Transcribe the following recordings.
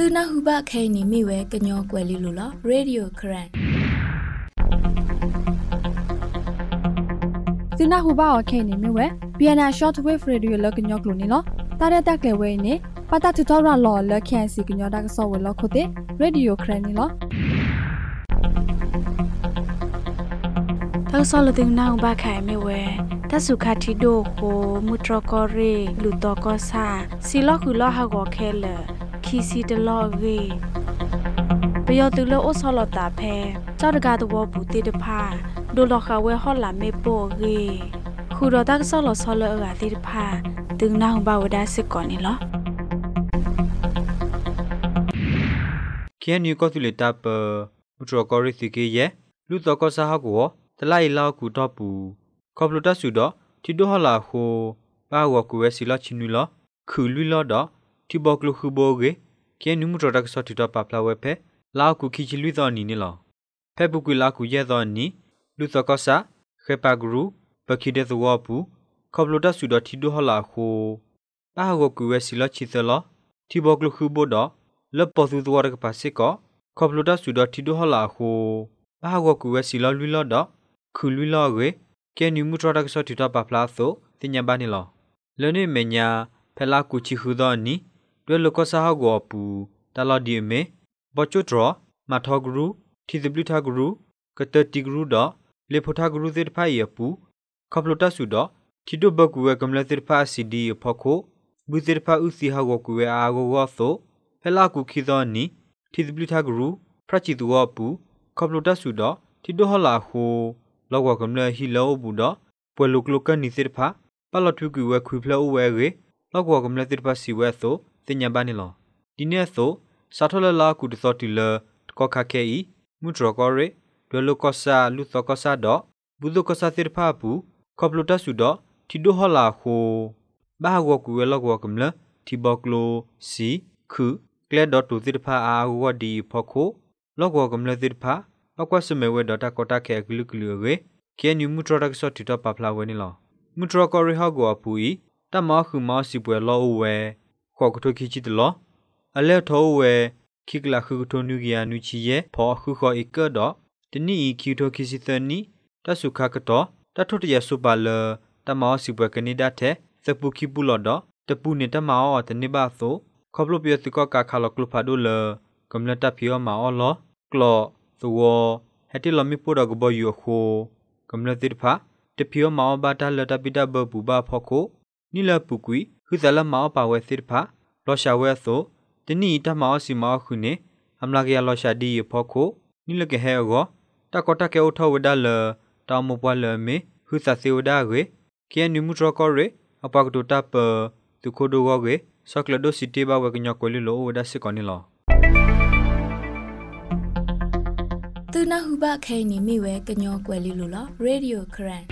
သူနာဟုဘခဲနေမိဝဲကညောကွယ်လေးလို့လားရေဒီယိုခရန်သူနာဟုဘအခဲနေမိဝဲ Vienna Shortwave Radio လကညောကလို့နေလားတာရတက်လေဝဲနေပတတူတော်ရလော်လခန်စီကညောတာကဆော့ဝဲလောက်ခုတ်တဲ့ရေဒီယိုခရန်နေလားသောဆောလတင်နာဘခိုင်မေဝဲတဆုခတိဒိုကိုမူထရကောရေလူတော်ကောဆာစီလခုလဟာကောခဲလခီစီတလော့ဂေပယောတူလောအဆောလတာဖဲကြောက်တကာတဘောဘူးတေတဖာဒိုလောခဝဲဟောလာမေပိုဂေခူရတာဆောလဆောလရာတေတဖာတင်နာဟဘဝဒါစစ်ကောနီလောခဲနီကောသူလေတပ်ပဘူထရကောရီစီကေယလူတော်ကောစာဟကောတလိုက်လောက်ကူတော့ပူကော်ပလူတာစုတော့တီတိုဟလာခိုဘာဝကူဝဲစီလချင်းနီလောခူလူလောတော့တီဘောကလခုဘောကေကဲနုမှုတော်တက်ဆော့တီတော့ပပလာဝဲဖဲလောက်ကူခီချီလွိတော်နီနီလောဖဲပုကွေလောက်ကူရဲတော်နီလူတော်ကောစာခေပါဂရူပခိဒေသဝပူခေါပလိုတက်ဆူတော်တီဒိုဟလာခိုအာဟောကူဝဲစီလချီသလောတီဘောကလခုဘောတော့လပသူသွားရကပါစစ်ကောခေါပလိုတက်ဆူတော်တီဒိုဟလာခိုအာဟောကူဝဲစီလလွိလောတော့ခူလွိလောဝဲကဲနုမှုတော်တက်ဆော့တီတော့ပပလာဆိုတင်ညာပါနီလောလောနေမညာဖဲလောက်ကူချီခုတော်နီတွဲလကဆာဟဂောပူတလာဒီမေဘချုဒရမထောဂရုသီသပလူထာဂရုကတတိဂရုဒလေဖထာဂရုသေတဖိုင်ယပူခပလတဆုဒခိဒဘကွေကမလသေတဖာစီဒီဖခိုဘူသေတဖာဥစီဟဂောကွေအာဂောဝသောဖဲလာကုခိသောနီသီသပလူထာဂရုဖရချီသူဝပူခပလတဆုဒတိဒဟလာဟုလောကကမလဟီလောဘူးဒပွေလုကလကနိသေတဖာပလထုကွေခွေဖလောဝဲရေလောကကမလသေတဖာစီဝဲသောတင်ညာပနေလောဒီနေ့ဆိုစာထလလာကုတသောတီလကောခခဲဤမုဒရကောရဒလကောဆာလူသကောဆာဒဘုဒကောဆာသစ်ဖာပူကပလတဆုဒတီဒိုဟလာခိုဘာဂောကူဝဲလောကောကမလတီဘကလိုစီခုကလက်ဒတူသစ်ဖာအာဝဒီဖခိုလောကောကမလသစ်ဖာအကွက်စမဲဝဲဒတာကောတာခဲဂလူဂလူရေကဲနူမူထရတ်ဆော့တီတော့ပပလာဝဲနီလောမူထရကောရီဟောက်ကိုအပူဤတမခုမစီပွဲလောဝဲခေါကထိုခီချီတလောအလက်ထောဝဲခိကလာခုထိုနူဂီယာနူချီရဲ့ဖောခုခေါ်ဧကတော့တနီခီထိုခီစီသနီတဆုခကတော့တထုတရဆုပါလတမောစီဘွယ်ကနေဒတ်တဲ့စပူခိပူလော်တော့တပူနေတမောတနိဘာဆိုခေါပလိုပြစကကခါလကလဖာဒိုလကမ္လတဖီယောမောလောကလောသောဟက်တီလမီပိုဒဂဘယိုခိုကမ္လတိဖာတဖီယောမောဘာတာလတပိတဘပူဘာဖောခိုနိလပူကွီခုဇလမောပါဝဲစစ်ဖာလောရှာဝဲဆိုတနီတမောစီမောခုနေအမလာကရလောရှာဒီဖောခိုနိလကဟဲအောတကောတကေဥထဝဒလတာမပွာလမေခုသစေဝဒရေကဲနုမှုထရကောရေအပကတတပသူခိုဒိုကောရေစကလဒိုစီတီဘဝကညကိုလီလိုဝဒစကောနီလောသူနာဟုဘခဲနေမိဝဲကညောကွယ်လီလိုလောရေဒီယိုခရန်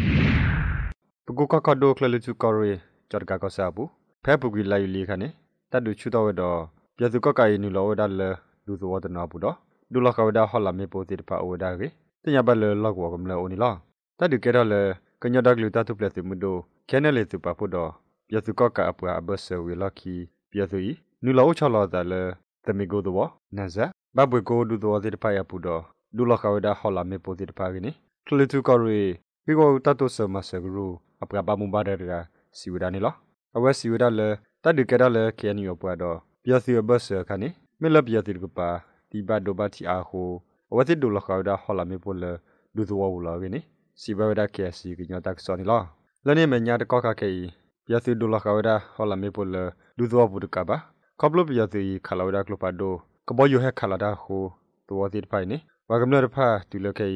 ပကူကကဒိုကလလူချူကောရေဂျော်ဂါကောဆာဘူးဖဲပုဂီလာယူလီခနေတတ်တူချူတော့ဝတော့ပြစုကကယနီလောဝဒါလလူဇဝဒနာဘူးတော့ဒူလကဝဒါဟလာမေပိုစီတဖာဝဒါကေတညာဘလလောက်ဝကမလအိုနီလာတတ်တူကဲတော့လေကညဒကလူတတ်တူပလက်စီမူဒိုကဲနယ်လေစုပါဖို့တော့ပြစုကကအပွာအဘဆဝီလကီပြစုဤနူလောချလာတယ်လေတမီကိုတော့နာဇာဘဘွေကိုဒူတော်စီတဖာရပူတော့ဒူလကဝဒါဟလာမေပိုစီတဖာကေနီကလီတူကရီဒီကိုတတ်တူဆမဆဂရူအပွာဘမူဘာဒရာစီဝဒါနီလားအဝစီဝဒလတဒုကရလကေနီယပွားတော့ပျော်စီဘတ်ဆခနိမလပျော်စီကပါဒီဘတ်ဒိုဘတ်တီအာဟိုအဝစီဒုလခါဒါဟလာမေပိုလဒုဇဝဝလာကေနိစီဘဝဒကေစီကညတက်စောနီလာလနေမညာတကောခကေပျော်စီဒုလခါဒါဟလာမေပိုလဒုဇဝဝဒကပါကပလပျော်စီခလာဒါကလပါဒိုကဘောယိုဟခလာဒါဟိုตัวติดไปนี่ว่ากําเนิดผ้าตุลกัย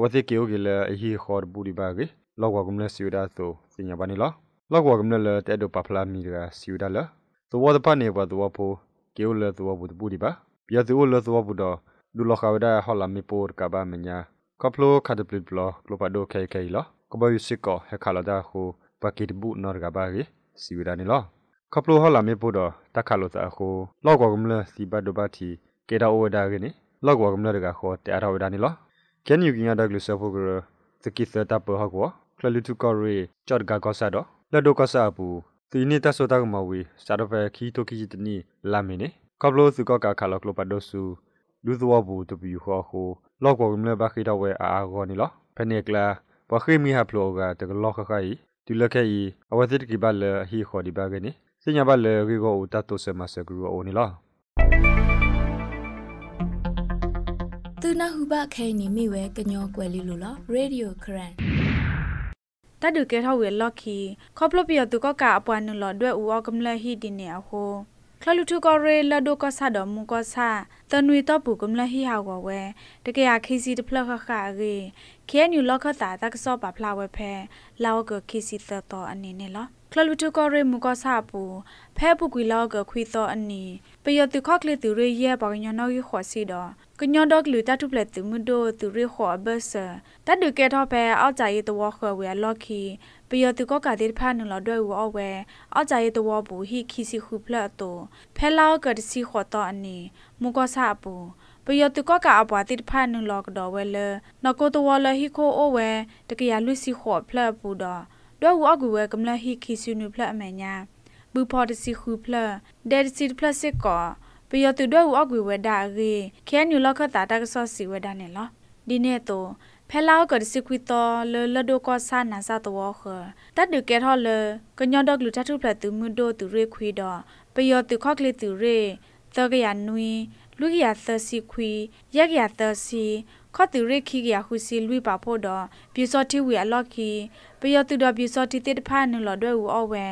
ว่าสิเกี่ยวกับเรื่องฮีฮอร์บูริบากิลอกว่ากําเนิดสิวดาโซสิญญาบานิลอလောက်ဝကမလတဲ့တော့ပပလာမီရာစီူဒါလာသွားတပနေပါသွားဖို့ကေဝလသွားဘူးဘူးဒီပါပြသူလသွားဘူးတော့ဒူလခဝဒါဟလာမီပိုကဘာမညာကပလိုခဒပလဘလကလပဒိုခဲခဲလာကဘယုစိကဟခလာဒါခုပကိတဘူးနော်ကဘာရီစီူဒါနီလောကပလိုဟလာမီပိုတော့တခလို့သာခုလောက်ဝကမလစီဘတ်ဒဘတီကေဒါဝဒါကနီလောက်ဝကမလကခေါ်တဲအရဝဒါနီလောကန်ယူကင်ရဒါကလူဆဖိုကရသကိသတာပဟကွာကလလူတူကရီချော့ဂါကောဆာတော့လဒိုကဆာပူတီနီတဆတာကမဝေစာတဖဲခီတိုကီတနီလာမီနေကဘလိုစုကကခါလောက်လပဒိုဆူလူသဝဘူတပီဟောခိုလောက်ကောမလဘခိတဝဲအာဂောနီလောဖနေကလာဘခိမီဟပလောကတကလောက်ခခိုင်ဒီလခဲဤအဝသစ်ကီဘလဟီခေါ်ဒီဘဂနီစညာဘလရီဂိုတတ်တိုဆမဆဂရူအိုနီလောသူနာဟုဘခဲနီမိဝဲကညောကွယ်လီလိုလောရေဒီယိုခရန်တတ်တူကဲထောက်ဝဲလော့ခီခေါပလပီယတူကကအပွားနုလော့ဒွဲ့ဦးအောက်ကမလဟီဒီနေအဟိုခလလူထုကရေလဒိုကဆာဒမူကဆာတနွေတော့ပူကမလဟီဟာဝဝဲတကယ်ခီစီတဖလခခရေခဲနူလော့ခတာတကစောပါဖလာဝဲဖဲလာဝကခီစီတတော်အနေနဲ့လောကလလူတကရေမူကဆာပူဖဲပူကွီလောကခွီတော်အနီပယတူခကလေတူရေရပါညောနောကြီးခွစီတော့ကညောဒေါကလူတတုပလက်တမှုဒိုသူရခေါ်ဘဆတတ်ဒုကေထောပဲအောက်ကြရေးတဝခွယ်ဝဲလော်ခီပယောသူကောကတိဖာနလတော့ဝအဝဲအောက်ကြရေးတဝဘူးဟိခီစီခုဖလတ်တိုဖဲလောက်ကတစီခေါ်တော့အနီမုကောဆာပူပယောတကကအပွားတိဖာနလကတော့ဝဲလနကောတဝလဟိခိုအိုဝဲတကရလူစီခေါ်ဖလပူတော့တော့ဝအကူဝဲကမလဟိခီစီနုဖလအမညာဘူပေါ်တစီခုဖလဒက်စီဖလစစ်ကောပီယတူဒွေဝအကွေဝဒါရေခဲနူလခတာတကဆော့စီဝဒါနေလောဒီနေ့တော့ဖဲလောက်ကစီကွီတော်လလဒိုကဆာနာစာတော်ခတတ်ဒုကဲထော်လကညောဒကလူတထုဖလက်သူမှုဒိုသူရေခွေတော်ပယောသူခော့ကလေးသူရေသကရနွီလူကရသစီခွီရက်ကရသစီခော့သူရေခိကရဟုစီလူပါဖို့တော်ပြူစောတိဝီအလော့ခီပယောသူတော်ပြူစောတိတေတဖာနုလော်တွဲဝအဝဲ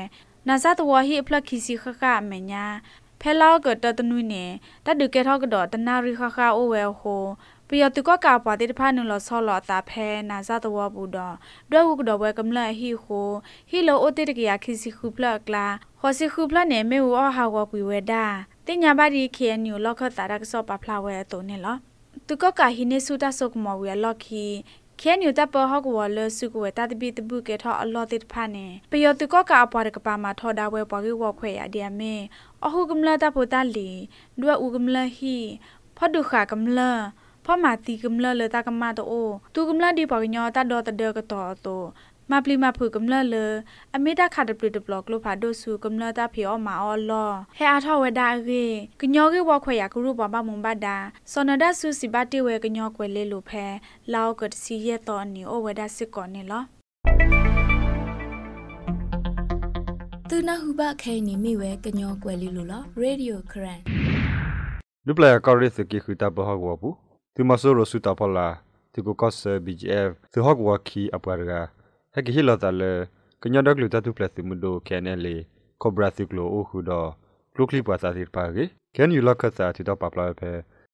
နာစာတော်ဟိအဖလက်ခီစီခခအမညာဖဲလောက်ကတတနုနေတဒုကေထောက်ကတော့တနာရီခခအိုဝဲဟိုပီယတုကကာပွားတေတဖာနုလဆောလတာဖဲနာဇတဝဘူဒဒွဲဝုကဒဝဲကမလဟီဟိုဟီလိုအိုတေတကရခိစီခုပလကလာဟောစီခုပလနေမေဝအဟာဝပွေဝဲဒါတင်ညာပါဒီခေနူလောက်ခတာရကဆောပဖလာဝဲတုန်နေလောตุก็กะหิเนสุตาสกมอเวลอคีခဲညူတပ်ပဟော့ကဝလစုကဝတတပိတပုကေထောအလောတိတဖာနေပယောတုကောကအပွားတကပါမှာထောဒါဝဲပွားကေဝခွဲရဒီယမေအဟုကမလတပုတလီဒွဲဥကမလဟီဖဒုခကမလဖမတီကမလလတကမတောတူကမလဒီပကညောတဒောတဒေကတောတောมาปลีมาผูกําเลิศเลยอเมดาคาดปลิดบล็อกโลผาโดสูกําเลิศตาผีออกมาออลอเฮอาทอเวดาเกกญอเกวอขวยากรูบอมบมุมบาดาสนดาสุสิบาติเวกญอกวยเลโลแพลาวกดซีเยตอนนี้โอเวดาสิก่อนนี่ลอသူနာဟုဘခဲနေမိဝဲကညောကွယ်လေးလို့လားရေဒီယိုခရန်လူပလကာရစ်ကိခူတာဘဟဝဘူးသူမဆိုရဆူတာဖလာသူကကော့ဆာ BGF သူဟော့ဝါခီအပွားရာဟက်ကဟီလောတာလေကညဒကလူတတူပလတ်စီမူဒိုခဲနဲလေကောဘရာစီကလိုအိုခုဒေါကလုကလီပါစာစီပါကေကန်ယူလကစာတီတော့ပပလာပဲ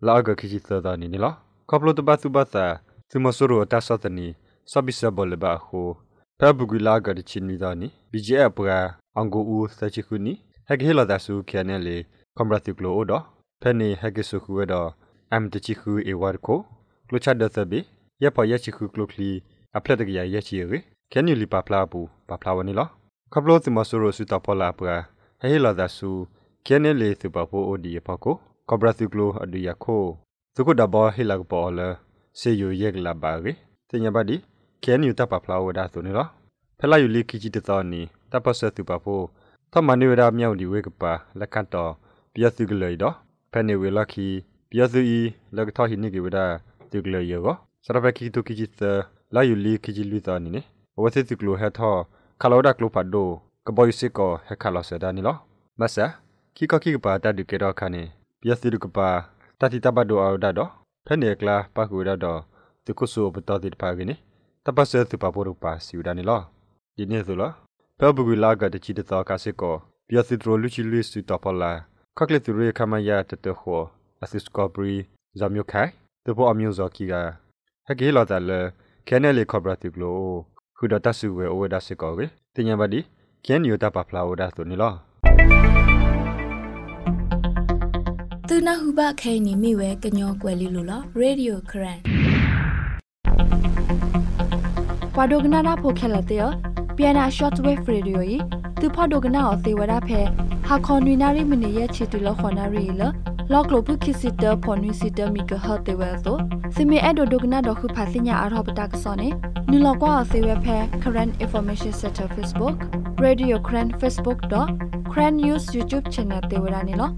လာဂခိချီသဒနီနီလာကပလိုတဘသူဘသာသူမဆူရောတဆတ်နီဆဘိဆဘလဘခုဖဘဂူလာဂဒချင်းနီဒနီ BGF ပရာအန်ဂိုဦးစချီခုနီဟက်ကဟီလောတာဆူခဲနဲလေကောဘရာစီကလိုအိုဒေါဖဲနီဟက်ကဆူခုဝဲဒေါအမ်တချီခုအေဝါကိုကလုချဒသဘီယပယချီခုကလုကလီအပလက်တကရယချီရီ can you lipa pla bu pa pla wani lo khaplo ti masuro su ta phola pra he la da su can le su pa po odi pa ko cobra su glo adu ya ko su ko da ba he la ba la se yu ye la ba ri ti nya ba di can you ta pa pla wa da su ni lo phela yu li ki chi ti ta ni ta pa sa su pa po သမာနိဝရမြောက်ဒီဝေကပါလက်ခတ်တော်ပြယစုကလေးတော့ဖဲနေဝေလခီပြယစုဤလက်ထဟိနိကေဝဒတုကလေးယောစရပကိတုကိจิตလာယူလီကိจิလူသနိနေဝသတိကလူဟက်သောခလောဒကလူဖတ်ဒိုကဘိုင်စီကိုဟက်ခလောဆဒနီလောမဆာခီကခီကပါတတ်ကေတော့ခနေပြစီဒုကပါတတိတဘဒိုအော်ဒါတော့ဖနေကလာပကူရတော့သူကုဆူပတော်တိပါကင်းတပတ်ဆဲသူပါပိုရပါစီဒနီလောဒီနေ့ဆိုလားပဘကူလာကတချီတသောကစစ်ကိုပြစီဒိုလူချီလူစူတပလာခက်လက်သူရခမယာတတခောအစစ်ကောပရီဇာမျိုးခိုင်တဘောအမျိုးဇော်ကီကဟက်ကေလာတလဲခဲနယ်လေခေါ်ပရတီကလိုခုဒတဆူဝဲအဝဲဒါစစ်ကောကေတင်ညာပါဒီကျန်နီယိုတပဖလာဝဒါဆိုနီလောသူနာဟုဘခဲနေမိဝဲကညောကွယ်လေးလို့လားရေဒီယိုခရန်ပဒုကနာနာဖိုခဲလက်တဲ့ပီယနာရှော့ဝေ့ဖ်ရေဒီယိုဤသူဖဒုကနာအသေးဝရဖဲဟာခွန်နီနာရီမနီရဲ့ချီတူလခွန်နာရီလားလော့ကလိုပုခိစီတာဖော်နီစီတာမီကဟတ်တေဝဲဆိုစီမီအဒိုဒိုကနာဒိုခုဖာစညာအရောပတာကဆောနေနီလောကွာဆေဝဲဖဲ current information center facebook radio current facebook.cran news youtube channel တေဝရာနေလော